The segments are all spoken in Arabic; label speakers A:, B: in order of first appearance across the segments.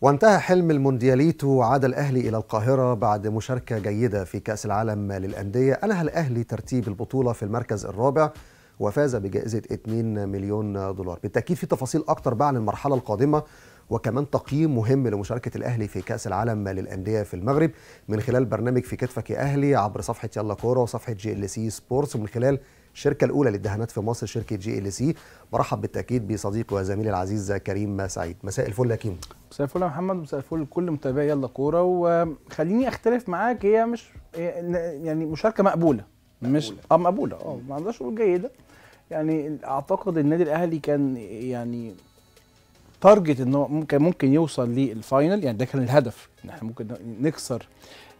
A: وانتهى حلم الموندياليتو عاد الأهلي إلى القاهرة بعد مشاركة جيدة في كأس العالم للأندية أنهى الأهلي ترتيب البطولة في المركز الرابع وفاز بجائزة 2 مليون دولار بالتأكيد في تفاصيل أكتر بقى عن المرحلة القادمة وكمان تقييم مهم لمشاركة الأهلي في كأس العالم للأندية في المغرب من خلال برنامج في كتفك يا أهلي عبر صفحة يلا كورة وصفحة جي ال سي سبورتس ومن خلال الشركه الاولى للدهانات في مصر شركه جي ال
B: سي برحب بالتاكيد
A: بصديقي وزميلي العزيز كريم سعيد مساء الفل يا كيم
B: مساء الفل يا محمد مساء الفل لكل متابعي يلا كوره وخليني اختلف معاك هي مش يعني مشاركه مقبوله, مقبولة. مش اه مقبوله اه ما عندهاش جيده يعني اعتقد النادي الاهلي كان يعني تارجت ان ممكن ممكن يوصل للفاينل يعني ده كان الهدف ان احنا ممكن نكسر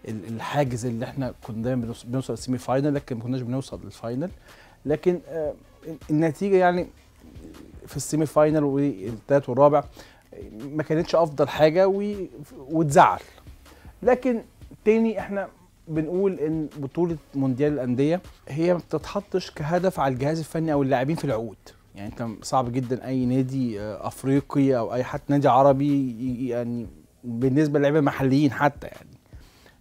B: الحاجز اللي احنا كنا دايما بنوصل للسيمي فاينل لكن ما كناش بنوصل للفاينل لكن آه، النتيجه يعني في السيمي فاينل والثالث والرابع ما كانتش افضل حاجه وتزعل لكن تاني احنا بنقول ان بطوله مونديال الانديه هي ما بتتحطش كهدف على الجهاز الفني او اللاعبين في العقود يعني انت صعب جدا اي نادي آه، افريقي او اي حتى نادي عربي يعني بالنسبه للاعيبه المحليين حتى يعني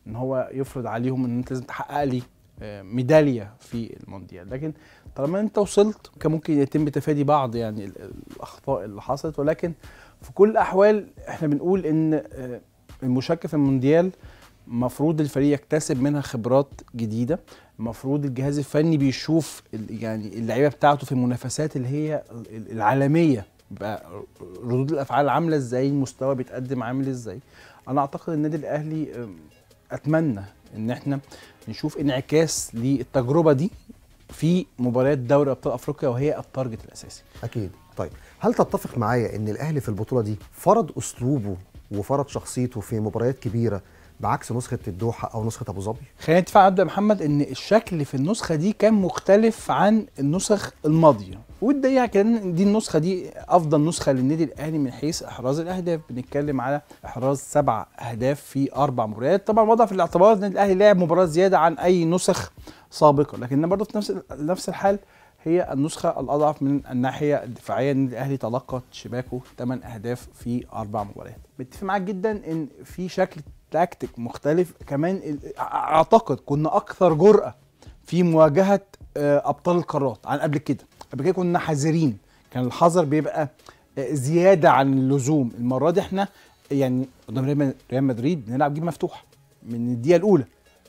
B: ان هو يفرض عليهم ان انت لازم تحقق لي آه، ميداليه في المونديال لكن طالما انت وصلت كان ممكن يتم تفادي بعض يعني الاخطاء اللي حصلت ولكن في كل الاحوال احنا بنقول ان آه، المشاركه في المونديال المفروض الفريق يكتسب منها خبرات جديده المفروض الجهاز الفني بيشوف يعني اللعيبه بتاعته في المنافسات اللي هي العالميه بقى ردود الافعال عامله ازاي المستوى بيتقدم عامل ازاي انا اعتقد النادي الاهلي اتمنى ان احنا نشوف انعكاس للتجربه دي في مباريات دوري ابطال افريقيا وهي التارجت الاساسي اكيد طيب هل تتفق معايا ان الاهلي في البطوله دي فرض اسلوبه
A: وفرض شخصيته في مباريات كبيره بعكس نسخه الدوحه او نسخه ابو ظبي
B: خلينا نتفق يا محمد ان الشكل في النسخه دي كان مختلف عن النسخ الماضيه والدقيقه كان دي النسخه دي افضل نسخه للنادي الاهلي من حيث احراز الاهداف بنتكلم على احراز سبع اهداف في اربع مباريات طبعا وضع في الاعتبار ان الاهلي لعب مباراه زياده عن اي نسخ سابقه لكن برضه في نفس نفس الحال هي النسخه الاضعف من الناحيه الدفاعيه ان الاهلي تلقى شباكه 8 اهداف في اربع مباريات بتفق معاك جدا ان في شكل تاكتيك مختلف كمان اعتقد كنا اكثر جرأه في مواجهه آه، ابطال القارات عن قبل كده قبل كده كنا حذرين كان الحذر بيبقى زياده عن اللزوم المره دي احنا يعني قدام ريال مدريد بنلعب جيم مفتوح من الدقيقه الاولى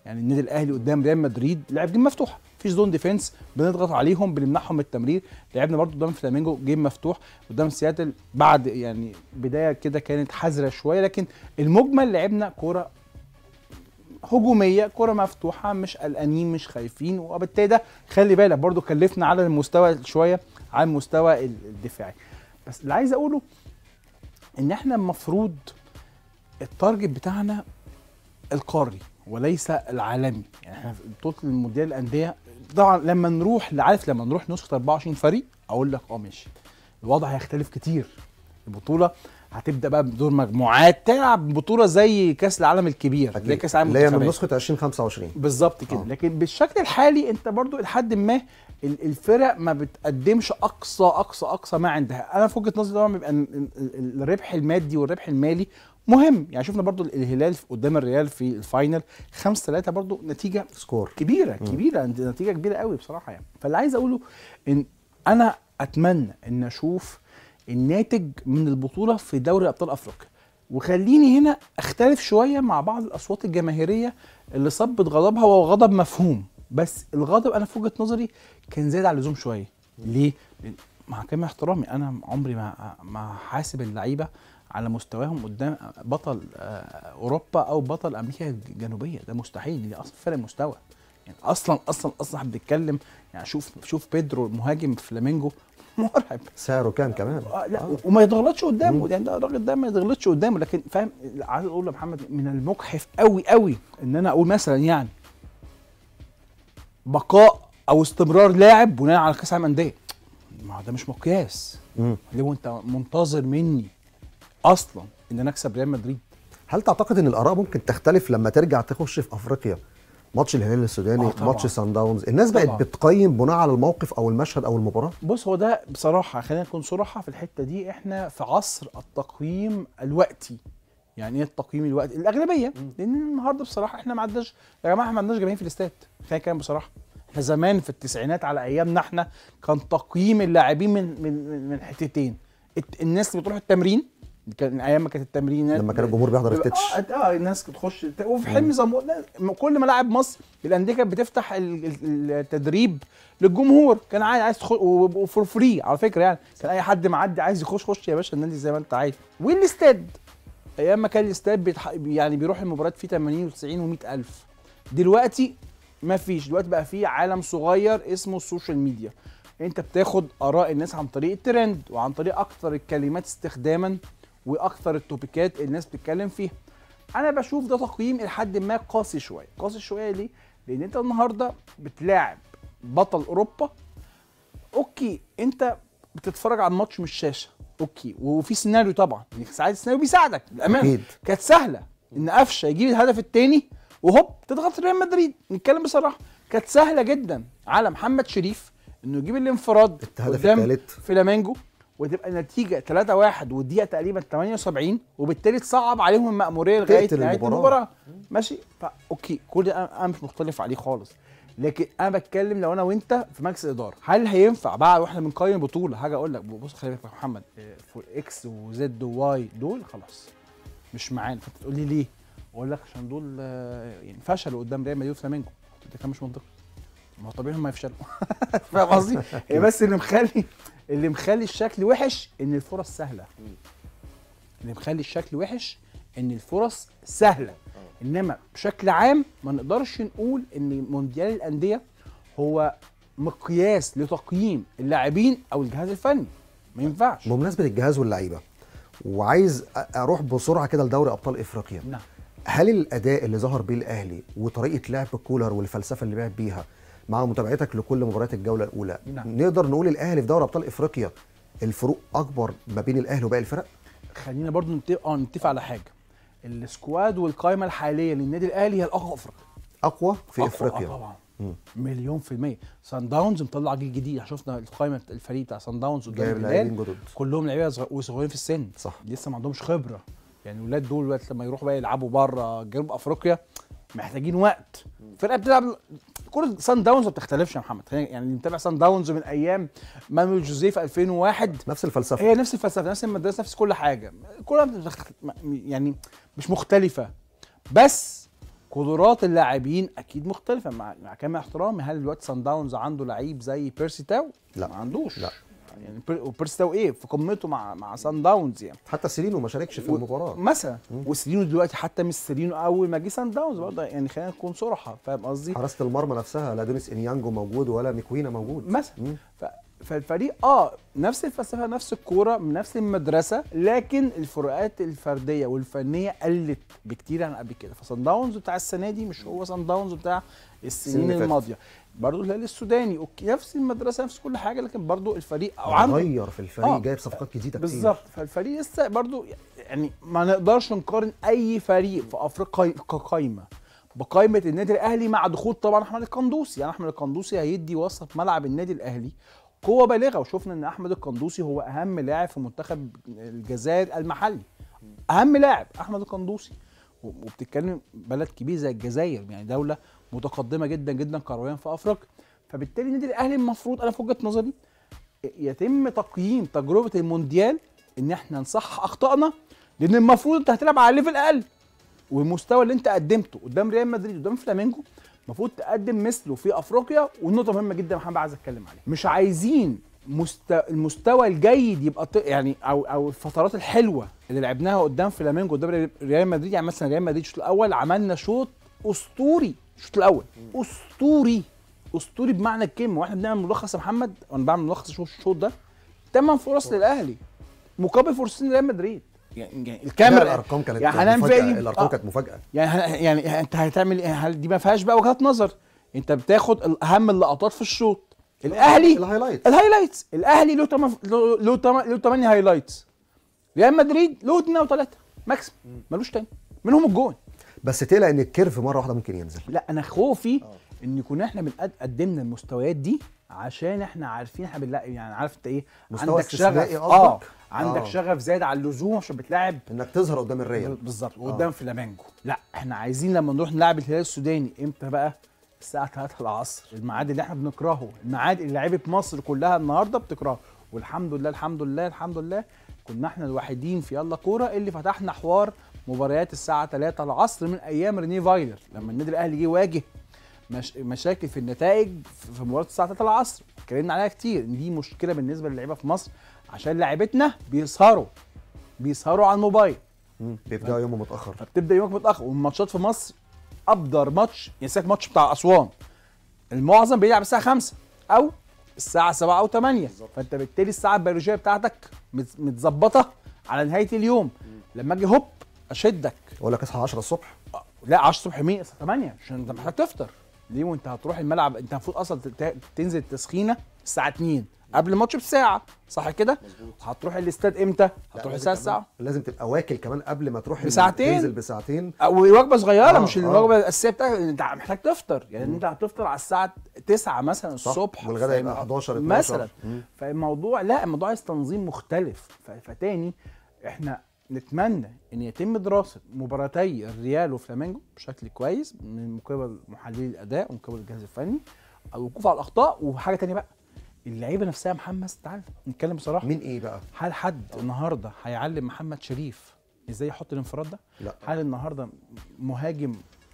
B: يعني النادي الاهلي قدام ريال مدريد لعب جيم مفتوح مفيش زون ديفنس بنضغط عليهم بنمنعهم من التمرير لعبنا برده قدام فلامينجو جيم مفتوح قدام سياتل بعد يعني بدايه كده كانت حذره شويه لكن المجمل لعبنا كوره هجوميه كره مفتوحه مش قلقانين مش خايفين وبالتالي ده خلي بالك برضو كلفنا على المستوى شويه عن المستوى الدفاعي بس اللي عايز اقوله ان احنا المفروض التارجت بتاعنا القاري وليس العالمي يعني احنا بطوله المونديال الانديه طبعا لما نروح عارف لما نروح نسخه 24 فريق اقول لك اه ماشي الوضع هيختلف كتير البطوله هتبدا بقى بدور مجموعات تلعب بطوله زي كاس العالم الكبير زي كاس العالم اللي هي من نسخه
A: 2025
B: بالظبط كده أوه. لكن بالشكل الحالي انت برضو لحد ما الفرق ما بتقدمش اقصى اقصى اقصى ما عندها انا في وجهه نظري طبعا بيبقى الربح المادي والربح المالي مهم يعني شفنا برضو الهلال قدام الريال في الفاينل 5 3 برضو نتيجه سكور كبيره كبيره نتيجه كبيره قوي بصراحه يعني فاللي عايز اقوله ان انا اتمنى ان اشوف الناتج من البطوله في دوري ابطال افريقيا وخليني هنا اختلف شويه مع بعض الاصوات الجماهيريه اللي صبت غضبها وهو غضب مفهوم بس الغضب انا في وجهه نظري كان زايد على اللزوم شويه ليه مع كامل احترامي انا عمري ما ما حاسب اللعيبه على مستواهم قدام بطل آه، اوروبا او بطل امريكا الجنوبيه ده مستحيل دي اصلا فرق مستوى يعني اصلا اصلا اصلا بنتكلم يعني شوف شوف بيدرو المهاجم فلامينجو مرعب سعره كام كمان آه لا آه. وما يتغلطش قدامه مم. يعني ده الراجل ده ما يتغلطش قدامه لكن فاهم عايز اقول لمحمد من المجحف قوي قوي ان انا اقول مثلا يعني بقاء او استمرار لاعب بناء على كاس عالم انديه ما ده مش مقياس ليه وانت منتظر مني اصلا ان انا اكسب ريال
A: مدريد هل تعتقد ان الاراء ممكن تختلف لما ترجع تخش في افريقيا ماتش الهلال السوداني آه، ماتش سان داونز الناس طبعا. بقت بتقيم بناء على الموقف او المشهد او المباراه
B: بص هو ده بصراحه خلينا نكون صراحه في الحته دي احنا في عصر التقييم الوقتي يعني ايه التقييم الوقتي الاغلبيه لان النهارده بصراحه احنا ما عندناش يا جماعه احنا ما عندناش جماهير في الاستاد خلينا نتكلم بصراحه احنا زمان في التسعينات على ايامنا احنا كان تقييم اللاعبين من من من حتتين الناس بتروح التمرين كان ايام ما كانت التمرينات لما كان الجمهور بيحضر استتش آه،, اه, الناس بتخش وفي حلمي زمور كل ملاعب مصر الانديه كانت بتفتح التدريب للجمهور كان عايز عايز تخش وفور فري على فكره يعني كان اي حد معدي عايز يخش خش يا باشا النادي زي ما انت عايز والاستاد ايام ما كان الاستاد بيتح... يعني بيروح المباريات فيه 80 و90 و100 الف دلوقتي ما فيش دلوقتي بقى فيه عالم صغير اسمه السوشيال ميديا انت بتاخد اراء الناس عن طريق الترند وعن طريق اكثر الكلمات استخداما واكثر التوبيكات الناس بتتكلم فيها انا بشوف ده تقييم لحد ما قاسي شويه قاسي شويه ليه لان انت النهارده بتلاعب بطل اوروبا اوكي انت بتتفرج على الماتش من الشاشه اوكي وفي سيناريو طبعا يعني ساعات السيناريو بيساعدك للامانه كانت سهله ان قفشه يجيب الهدف الثاني وهوب تضغط ريال مدريد نتكلم بصراحه كانت سهله جدا على محمد شريف انه يجيب الانفراد الهدف الثالث لامينجو وتبقى النتيجه 3 1 والدقيقه تقريبا 78 وبالتالي تصعب عليهم المأموريه لغايه نهايه المباراه ماشي فا اوكي كل ده انا مش مختلف عليه خالص لكن انا بتكلم لو انا وانت في مجلس اداره هل هينفع بعد واحنا بنقيم بطوله حاجه اقول لك بص خلي بالك يا محمد آه، اكس وزد وواي دول خلاص مش معانا فانت تقول لي ليه؟ اقول لك عشان دول آه، يعني فشلوا قدام ريال مدريد وفلامينجو ده كان مش منطقي ما هو طبيعي هم يفشلوا فاهم قصدي؟ هي يعني بس اللي مخلي اللي مخلي الشكل وحش ان الفرص سهله اللي مخلي الشكل وحش ان الفرص سهله انما بشكل عام ما نقدرش نقول ان مونديال الانديه هو مقياس لتقييم اللاعبين او الجهاز الفني ما ينفعش بمناسبه الجهاز واللعيبه وعايز اروح بسرعه كده
A: لدوري ابطال افريقيا نعم هل الاداء اللي ظهر بيه الاهلي وطريقه لعب كولر والفلسفه اللي لعب بيها مع متابعتك لكل مباريات الجوله الاولى نعم. نقدر نقول الاهلي في دوري ابطال افريقيا الفروق اكبر ما بين الاهلي وباقي الفرق
B: خلينا برضو نتفق اه نتفق على حاجه السكواد والقائمه الحاليه للنادي الاهلي هي الاقوى في افريقيا اقوى في أقوى افريقيا آه، طبعا مليون في المية سان داونز مطلع جيل جديد شفنا القائمة الفريق بتاع سان داونز قدام كلهم لعيبة وصغيرين في السن صح لسه ما عندهمش خبرة يعني الولاد دول لما يروحوا بقى يلعبوا بره جنوب افريقيا محتاجين وقت الفرقه بتلعب كرة سان داونز ما بتختلفش يا محمد يعني اللي متابع سان داونز من ايام مانويل جوزيف 2001 نفس الفلسفه هي نفس الفلسفه نفس المدرسه نفس كل حاجه الكوره يعني مش مختلفه بس قدرات اللاعبين اكيد مختلفه مع مع كامل احترامي هل دلوقتي سان داونز عنده لعيب زي بيرسي تاو؟ لا ما عندوش لا يعني وبرستو ايه في قمته مع مع سان داونز يعني حتى سيرينو ما شاركش في المباراه مثلا وسيرينو دلوقتي حتى مش سيرينو اول ما جه سان داونز برضه يعني خلينا نكون صراحه فاهم قصدي حراسه المرمى نفسها لا دونيس انيانجو موجود ولا ميكوينا موجود مثلا فالفريق اه نفس الفلسفه نفس الكوره من نفس المدرسه لكن الفروقات الفرديه والفنيه قلت بكتير عن قبل كده فصن داونز بتاع السنه دي مش هو صن داونز بتاع السنين الماضيه برضه الهلال السوداني اوكي نفس المدرسه نفس كل حاجه لكن برضه الفريق او عنده غير في الفريق آه. جايب صفقات جديده كتير بالظبط فالفريق لسه برضه يعني ما نقدرش نقارن اي فريق في افريقيا كقايمه بقائمه النادي الاهلي مع دخول طبعا احمد القندوسي يعني احمد القندوسي هيدي وسط ملعب النادي الاهلي قوه بالغه وشفنا ان احمد القندوسي هو اهم لاعب في منتخب الجزائر المحلي اهم لاعب احمد القندوسي وبتتكلم بلد كبير زي الجزائر يعني دوله متقدمه جدا جدا كرويا في افريقيا فبالتالي النادي الاهلي المفروض انا في وجهه نظري يتم تقييم تجربه المونديال ان احنا نصحح اخطائنا لان المفروض انت هتلعب على ليفل اقل والمستوى اللي انت قدمته قدام ريال مدريد قدام فلامينجو المفروض تقدم مثله في افريقيا والنقطه مهمه جدا محمد عايز اتكلم عليها مش عايزين مست... المستوى الجيد يبقى يعني او او الفترات الحلوه اللي لعبناها قدام فلامينجو قدام ريال مدريد يعني مثلا ريال مدريد الشوط الاول عملنا شوط اسطوري الشوط الاول اسطوري اسطوري بمعنى الكلمه واحنا بنعمل ملخص يا محمد وانا بعمل ملخص شوف الشوط ده ثمان فرص للاهلي مقابل فرصتين لريال مدريد يعني الكاميرا الارقام كانت يعني هنعمل فيها ايه؟ الارقام آه. كانت مفاجاه يعني يعني انت هتعمل ايه؟ دي ما فيهاش بقى وجهات نظر انت بتاخد اهم اللقطات في الشوط الاهلي الهايلايتس الهايلايتس الاهلي له تم... له تم... له 8 هايلايتس ريال مدريد له 2 او 3 ماكسيمم ملوش تاني منهم الجون بس تقلق ان الكيرف مره واحده ممكن ينزل لا انا خوفي ان يكون احنا قدمنا المستويات دي عشان احنا عارفين احنا بنلاقي يعني عارف انت ايه مستوى عندك شغف آه،, اه عندك آه. شغف زايد على اللزوم عشان بتلاعب انك تظهر قدام الريال بالظبط وقدام آه. فلامينجو لا احنا عايزين لما نروح نلعب الهلال السوداني امتى بقى الساعه 3 العصر الميعاد اللي احنا بنكرهه الميعاد اللي لعيبه مصر كلها النهارده بتكرهه والحمد لله الحمد لله الحمد لله كنا احنا الوحيدين في يلا كوره اللي فتحنا حوار مباريات الساعه 3 العصر من ايام ريني فايلر لما النادي الاهلي جه واجه مش... مشاكل في النتائج في مباراه الساعه 3 العصر اتكلمنا عليها كتير ان دي مشكله بالنسبه للعيبه في مصر عشان لعيبتنا بيسهروا بيسهروا على الموبايل بيبدأ يومه متاخر فبتبدا يومك متاخر والماتشات في مصر ابدر ماتش ينساك ماتش بتاع اسوان المعظم بيلعب الساعه 5 او الساعه 7 او 8 فانت بالتالي الساعه البيولوجيه بتاعتك متظبطه على نهايه اليوم لما اجي هوب اشدك اقول لك اصحى 10 الصبح آه، لا 10 الصبح مين 8 عشان انت محتاج تفطر ليه وانت هتروح الملعب انت المفروض اصلا تنزل التسخينه الساعه 2 قبل الماتش بساعه صح كده هتروح الاستاد امتى هتروح الساعه الساعه لازم تبقى واكل كمان قبل ما تروح بساعتين تنزل
A: بساعتين
B: آه، ووجبه صغيره آه مش آه. الوجبه الاساسيه بتاعتك انت محتاج تفطر يعني انت هتفطر على الساعه 9 مثلا الصبح والغدا يبقى 11 12 مثلا فالموضوع لا الموضوع عايز تنظيم مختلف فتاني احنا نتمنى ان يتم دراسه مباراتي الريال وفلامينجو بشكل كويس من قبل محللي الاداء ومن قبل الجهاز الفني الوقوف على الاخطاء وحاجه ثانيه بقى اللعيبه نفسها يا محمد تعال نتكلم بصراحه مين ايه بقى هل حد النهارده هيعلم محمد شريف ازاي يحط الانفراد ده لا هل النهارده مهاجم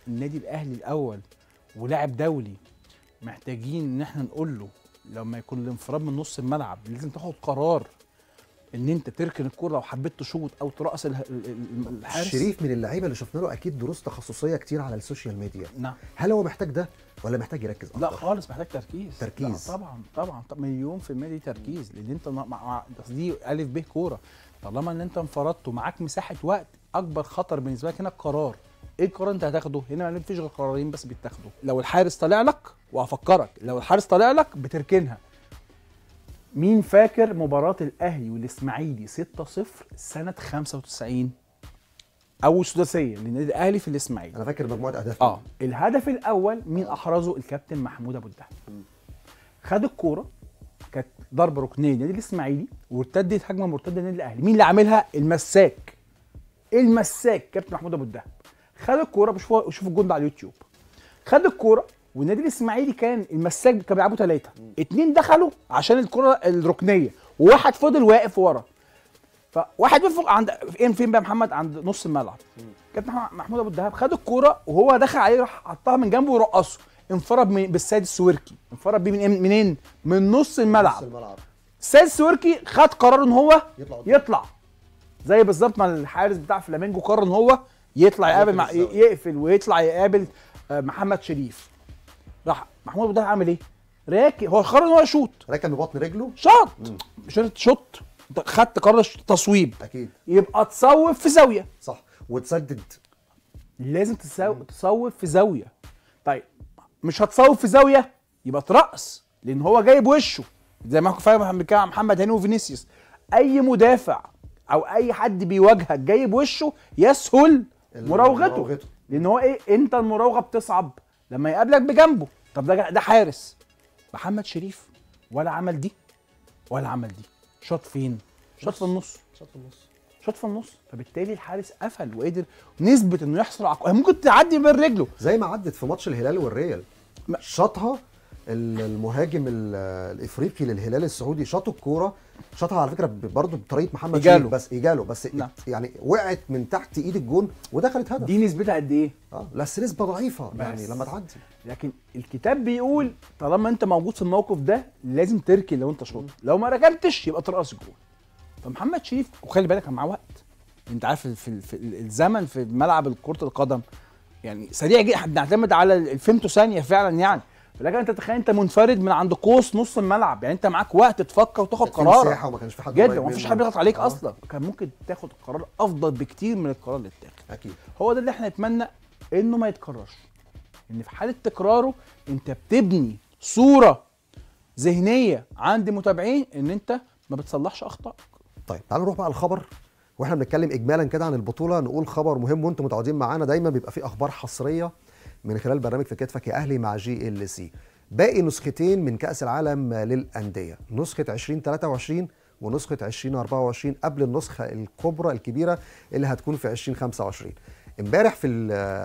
B: النادي الاهلي الاول ولاعب دولي محتاجين ان احنا نقول له لما يكون الانفراد من نص الملعب لازم تاخد قرار ان انت تركن الكوره لو حبيت تشوط او ترقص الحارس شريف من اللعيبه اللي شفنا له اكيد دروس تخصصيه كتير على السوشيال ميديا نعم هل هو محتاج ده ولا محتاج يركز أكتر؟ لا خالص محتاج تركيز تركيز طبعا طبعا مليون في المية دي تركيز لان انت مع دي الف ب كوره طالما ان انت انفردت ومعاك مساحه وقت اكبر خطر بالنسبه لك هنا القرار ايه القرار انت هتاخده هنا ما فيش غير قرارين بس بيتاخدوا لو الحارس طالع لك وهفكرك لو الحارس طالع لك بتركنها مين فاكر مباراة الأهلي والإسماعيلي 6-0 سنة 95 أول السداسية للنادي الأهلي في الإسماعيلي أنا فاكر مجموعة أهداف أه الهدف الأول مين أحرزه الكابتن محمود أبو الدهب خد الكورة كانت ضربة ركنية للنادي الإسماعيلي وارتدت هجمة مرتدة للنادي الأهلي مين اللي عاملها المساك المساك كابتن محمود أبو الدهب خد الكورة شوف الجون ده على اليوتيوب خد الكورة والنادي الاسماعيلي كان المساك كان بيلعبوا ثلاثه اثنين دخلوا عشان الكره الركنيه وواحد فضل واقف ورا فواحد بيفوق عند فين فين بقى محمد عند نص الملعب كابتن محمود ابو الدهاب خد الكوره وهو دخل عليه راح حطها من جنبه ورقصه انفرد من بالسيد السويركي انفرد بيه من منين من نص الملعب نص الملعب السيد السويركي خد قرار ان هو يطلع, يطلع. زي بالظبط ما الحارس بتاع فلامينجو قرر ان هو يطلع يقابل مع يقفل ويطلع يقابل آه، محمد شريف راح محمود ابو عامل ايه؟ راكب هو قرر ان هو يشوط راكب ببطن رجله مش شوط شوط خدت قرار تصويب اكيد يبقى تصوب في زاويه صح وتسدد لازم تسو... تصوب في زاويه طيب مش هتصوب في زاويه يبقى ترقص لان هو جايب وشه زي ما فاهم محمد هاني وفينيسيوس اي مدافع او اي حد بيواجهك جايب وشه يسهل مراوغته لان هو ايه انت المراوغه بتصعب لما يقابلك بجنبه طب ده ده حارس محمد شريف ولا عمل دي ولا عمل دي شاط فين؟ شاط في النص شاط في النص شاط في النص فبالتالي الحارس قفل وقدر نسبه انه يحصل على ممكن تعدي من رجله زي ما عدت في ماتش الهلال والريال
A: شاطها المهاجم الافريقي للهلال السعودي شاط الكوره شاطها على فكره برضه بطريقه محمد إجاله. بس ايجاله بس لا. نعم. يعني وقعت من تحت ايد الجون
B: ودخلت هدف دي نسبتها قد ايه؟ اه بس نسبه ضعيفه يعني لما تعدي لكن الكتاب بيقول طالما انت موجود في الموقف ده لازم تركن لو انت شاطر لو ما ركنتش يبقى ترقص الجون فمحمد شريف وخلي بالك كان معاه وقت انت عارف في, في الزمن في ملعب كره القدم يعني سريع جدا بنعتمد على الفيمتو ثانيه فعلا يعني لكن انت تخيل انت منفرد من عند قوس نص الملعب يعني انت معاك وقت تفكر وتاخد قرار مساحه وما
A: كانش في حد جدا وما فيش حد بيضغط عليك آه. اصلا
B: كان ممكن تاخد قرار افضل بكتير من القرار اللي اتاخد اكيد هو ده اللي احنا نتمنى انه ما يتكررش ان في حاله تكراره انت بتبني صوره ذهنيه عند متابعين ان انت ما بتصلحش اخطائك طيب تعالوا نروح بقى الخبر واحنا بنتكلم اجمالا كده عن البطوله نقول خبر مهم
A: وانتم متعودين معانا دايما بيبقى فيه اخبار حصريه من خلال برنامج في كتفك يا اهلي مع جي ال سي باقي نسختين من كاس العالم للانديه نسخه 2023 ونسخه 2024 قبل النسخه الكبرى الكبيره اللي هتكون في 2025 امبارح في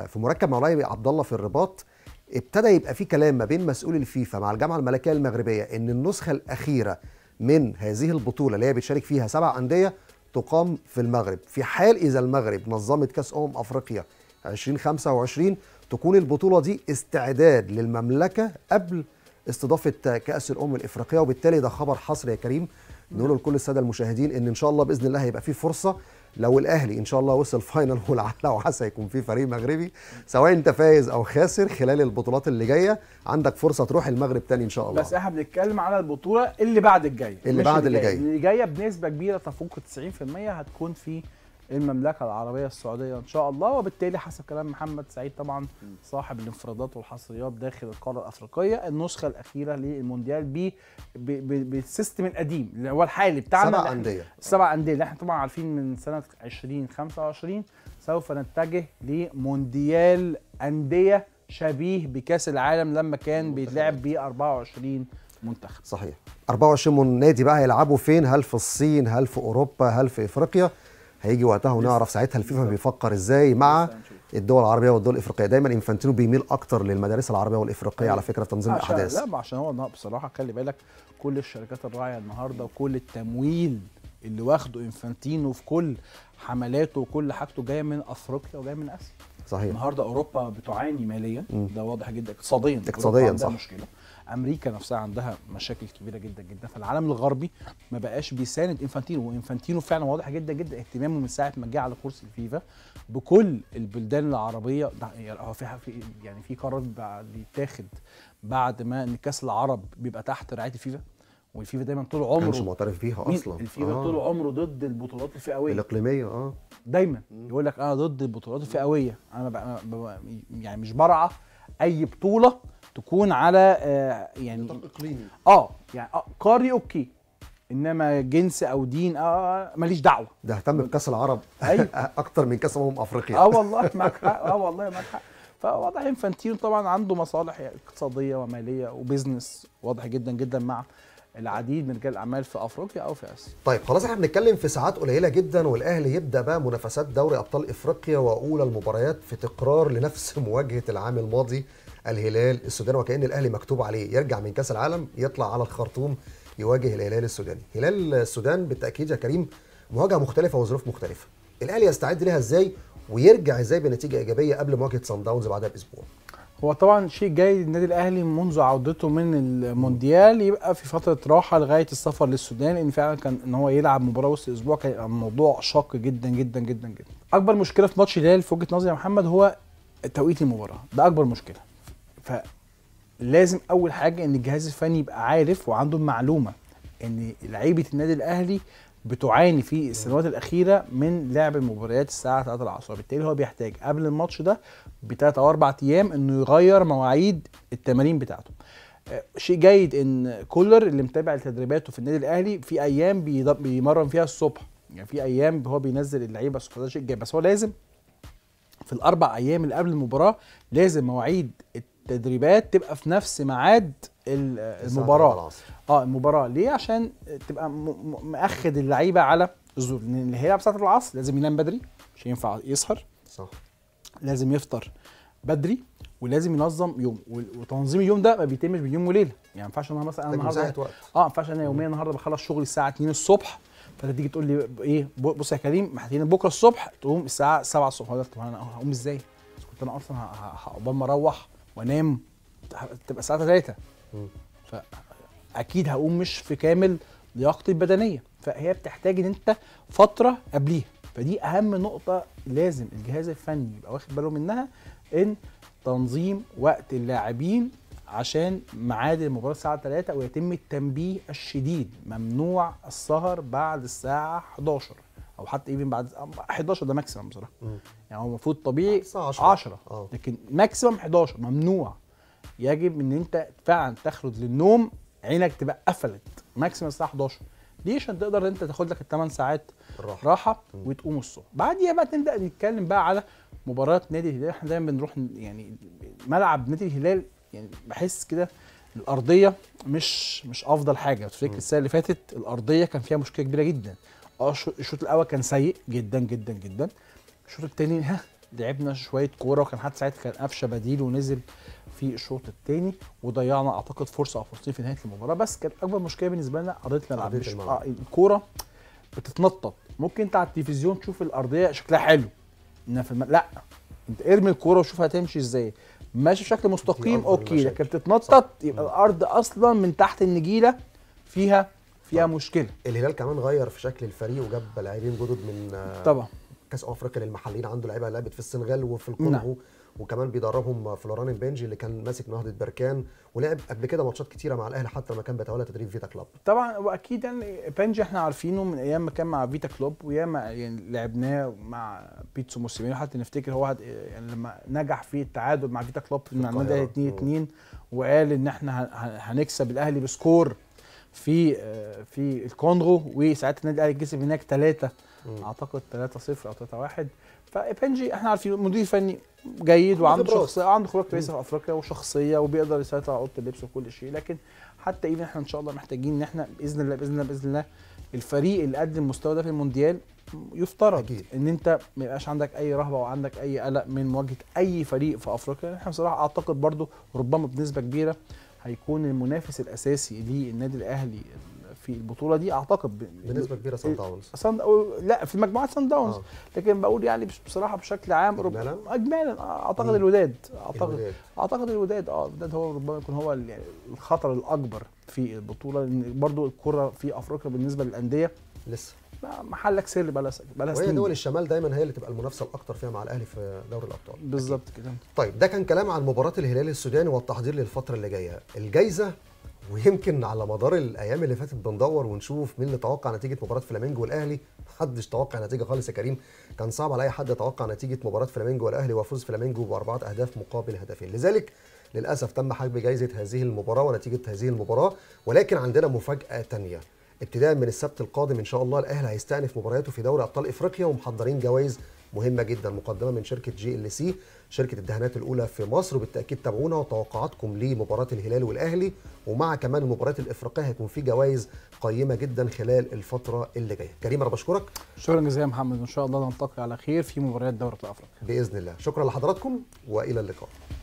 A: في مركب مولاي عبد الله في الرباط ابتدى يبقى في كلام ما بين مسؤول الفيفا مع الجامعه الملكيه المغربيه ان النسخه الاخيره من هذه البطوله اللي هي بتشارك فيها سبع انديه تقام في المغرب في حال اذا المغرب نظمت كاس امم افريقيا 2025 تكون البطوله دي استعداد للمملكه قبل استضافه كاس الامم الافريقيه وبالتالي ده خبر حصر يا كريم نقوله لكل الساده المشاهدين ان ان شاء الله باذن الله هيبقى في فرصه لو الاهلي ان شاء الله وصل فاينل ولعل وعسى يكون في فريق مغربي سواء انت فايز او خاسر خلال البطولات اللي جايه عندك فرصه تروح المغرب تاني ان شاء الله بس
B: احنا بنتكلم على البطوله اللي بعد الجايه اللي بعد اللي جايه اللي جايه بنسبه كبيره تفوق 90% هتكون في المملكه العربيه السعوديه ان شاء الله وبالتالي حسب كلام محمد سعيد طبعا صاحب الانفرادات والحصريات داخل القاره الافريقيه النسخه الاخيره للمونديال بالسيستم القديم اللي هو الحالي بتاعنا سبع انديه سبع انديه اللي احنا طبعا عارفين من سنه 2025 سوف نتجه لمونديال انديه شبيه بكاس العالم لما كان بيتلعب ب 24 منتخب صحيح
A: 24 نادي بقى هيلعبوا فين هل في الصين هل في اوروبا هل في افريقيا هيجي وقتها ونعرف ساعتها الفيفا بيفكر ازاي مع الدول العربيه والدول الافريقيه دايما انفانتينو بيميل اكتر للمدارس العربيه والافريقيه على فكره في تنظيم الاحداث لا
B: عشان هو بصراحه خلي بالك كل الشركات الراعيه النهارده وكل التمويل اللي واخده انفانتينو في كل حملاته وكل حاجته جايه من افريقيا وجايه من اسيا صحيح النهارده اوروبا بتعاني ماليا م. ده واضح جدا اقتصاديا اقتصاديا صح مشكله امريكا نفسها عندها مشاكل كبيره جدا جدا فالعالم الغربي ما بقاش بيساند انفانتينو وانفانتينو فعلا واضح جدا جدا اهتمامه من ساعه ما جه على كرسي الفيفا بكل البلدان العربيه يعني هو في يعني في قرار بيتاخد بعد ما ان كاس العرب بيبقى تحت رعايه الفيفا والفيفا دايما طول عمره مش معترف بيها اصلا الفيفا آه. طول عمره ضد البطولات الفئويه الاقليميه اه دايما يقول لك انا ضد البطولات الفئويه انا بقى يعني مش برعى اي بطوله تكون على آه، يعني نطاق اقليمي اه يعني آه، قاري اوكي انما جنس او دين آه ماليش دعوه ده اهتم بكاس العرب ايوه اكتر من كاس امم افريقيا اه والله معاك حق اه والله معاك حق فواضح انفانتينو طبعا عنده مصالح اقتصاديه وماليه وبزنس واضح جدا جدا مع العديد من رجال الاعمال في افريقيا او في اسيا. طيب
A: خلاص احنا بنتكلم في ساعات قليله جدا والاهلي يبدا بقى منافسات دوري ابطال افريقيا واولى المباريات في تقرار لنفس مواجهه العام الماضي الهلال السوداني وكأن الأهلي مكتوب عليه يرجع من كأس العالم يطلع على الخرطوم يواجه الهلال السوداني هلال السودان بالتأكيد يا كريم مواجهة مختلفة وظروف مختلفة الأهلي يستعد لها إزاي ويرجع إزاي بنتيجة إيجابية قبل مواجهة صن داونز بعدها بأسبوع
B: هو طبعا شيء جيد النادي الاهلي منذ عودته من المونديال يبقى في فتره راحه لغايه السفر للسودان ان فعلا كان ان هو يلعب مباراه وسط اسبوع كان يبقى الموضوع شاق جدا جدا جدا جدا اكبر مشكله في ماتش الهلال في وجهه نظري يا محمد هو توقيت المباراه ده اكبر مشكله فلازم اول حاجه ان الجهاز الفني يبقى عارف وعنده المعلومه ان لعيبه النادي الاهلي بتعاني في السنوات الاخيره من لعب المباريات الساعه 3 العصر بالتالي هو بيحتاج قبل الماتش ده بثلاث او اربع ايام انه يغير مواعيد التمارين بتاعته آه، شيء جيد ان كولر اللي متابع لتدريباته في النادي الاهلي في ايام بيمرن فيها الصبح يعني في ايام هو بينزل اللعيبه الصبح ده شيء جيد بس هو لازم في الاربع ايام اللي قبل المباراه لازم مواعيد التدريبات تبقى في نفس ميعاد المباراه اه المباراه ليه عشان تبقى مأخد اللعيبه على الظهور لان اللي هيلعب ساعه العصر لازم ينام بدري مش هينفع يسهر صح لازم يفطر بدري ولازم ينظم يوم وتنظيم اليوم ده ما بيتمش بيوم وليله يعني ما ينفعش انا مثلا انا النهارده اه ما ينفعش انا يوميا النهارده بخلص شغلي الساعه 2 الصبح فانت تيجي تقول لي ايه بص يا كريم محتاجين بكره الصبح تقوم الساعه 7 الصبح طب انا هقوم ازاي؟ كنت انا اصلا هقوم اروح وانام تبقى الساعه 3 فاكيد هقوم مش في كامل لياقتي البدنيه فهي بتحتاج ان انت فتره قبليها فدي اهم نقطه لازم الجهاز الفني يبقى واخد باله منها ان تنظيم وقت اللاعبين عشان ميعاد المباراه الساعه 3 ويتم التنبيه الشديد ممنوع السهر بعد الساعه 11 او حتى ايفن بعد 11 ده ماكسيمم بصراحه يعني هو المفروض طبيعي 10 10 آه. لكن ماكسيمم 11 ممنوع يجب ان انت فعلا تخرج للنوم عينك تبقى قفلت ماكسيمم الساعه 11 ليه عشان تقدر انت تاخد لك الثمان ساعات راحه, راحة وتقوم الصبح بعديها بقى تبدا نتكلم بقى على مباريات نادي الهلال احنا دايما بنروح يعني ملعب نادي الهلال يعني بحس كده الارضيه مش مش افضل حاجه تفتكر السنه اللي فاتت الارضيه كان فيها مشكله كبيره جدا اه الشوط الاول كان سيء جدا جدا جدا الشوط الثاني ها لعبنا شويه كوره وكان حد ساعتها كان قفشه بديل ونزل في الشوط الثاني وضيعنا اعتقد فرصه او فرصتين في نهايه المباراه بس كانت اكبر مشكله بالنسبه لنا قضيه الملعب مش آه الكوره بتتنطط ممكن انت على التلفزيون تشوف الارضيه شكلها حلو انها في الم... لا انت ارمي الكوره وشوفها تمشي ازاي ماشي بشكل مستقيم اوكي لكن بتتنطط يبقى الارض اصلا من تحت النجيله فيها فيها طبعا. مشكله الهلال كمان غير
A: في شكل الفريق وجاب لاعبين جدد من آه، طبعا كاس افريقيا للمحليين عنده لعيبه لعبت في السنغال وفي الكونغو نعم. وكمان بيدربهم آه، فلوران بنجي اللي كان ماسك نهضه بركان ولعب قبل كده ماتشات كتيره مع الاهلي حتى لما كان بيتولى تدريب فيتا كلوب
B: طبعا واكيد يعني بنجي احنا عارفينه من ايام ما كان مع فيتا كلوب وياما يعني لعبناه مع بيتسو موسيمينو حتى نفتكر هو يعني لما نجح في التعادل مع فيتا كلوب مع النادي 2 2 وقال ان احنا هنكسب الاهلي بسكور في آه، في الكونغو وساعتها النادي الاهلي كسب هناك ثلاثه اعتقد 3 0 او 3 1 فبنجي احنا عارفين مدير فني جيد وعنده شخصيه عنده خبرات كويسه في افريقيا وشخصيه وبيقدر يسيطر على اوضه اللبس وكل شيء لكن حتى ايفن احنا ان شاء الله محتاجين ان احنا باذن الله باذن الله باذن الله الفريق اللي قدم المستوى ده في المونديال يفترض أكيد. ان انت ما يبقاش عندك اي رهبه وعندك اي قلق من مواجهه اي فريق في افريقيا احنا بصراحه اعتقد برضو ربما بنسبه كبيره هيكون المنافس الاساسي للنادي الاهلي في البطوله دي اعتقد بنسبه كبيره سان داونز سان لا في مجموعه سان داونز آه. لكن بقول يعني بصراحه بشكل عام اجمالا اجمالا آه، اعتقد الوداد اعتقد الوداد. اعتقد الوداد اه الوداد هو ربما يكون هو الخطر الاكبر في البطوله لان برضو الكره في افريقيا بالنسبه للانديه لسه محلك سر بلا بلا وهي دول
A: الشمال دايما هي اللي تبقى المنافسه الاكثر فيها مع الاهلي في دوري الابطال بالظبط كده طيب ده كان كلام عن مباراه الهلال السوداني والتحضير للفتره اللي جايه الجايزه ويمكن على مدار الايام اللي فاتت بندور ونشوف مين اللي توقع نتيجه مباراه فلامينجو والاهلي محدش توقع نتيجه خالص يا كريم كان صعب على اي حد يتوقع نتيجه مباراه فلامينجو والاهلي وفوز فلامينجو باربعه اهداف مقابل هدفين لذلك للاسف تم حجب جائزه هذه المباراه ونتيجه هذه المباراه ولكن عندنا مفاجاه ثانيه ابتداء من السبت القادم ان شاء الله الاهلي هيستأنف مبارياته في دوري ابطال افريقيا ومحضرين جوائز مهمه جدا مقدمه من شركه جي ال سي شركه الدهانات الاولى في مصر وبالتاكيد تابعونا وتوقعاتكم لمباراه الهلال والاهلي ومع كمان المباريات الافريقيه هيكون في جوائز قيمه جدا خلال الفتره
B: اللي جايه كريم انا بشكرك شكرا جزيلا يا محمد وان شاء الله نلتقي على خير في مباريات دوري ابطال افريقيا باذن الله شكرا لحضراتكم
A: والى اللقاء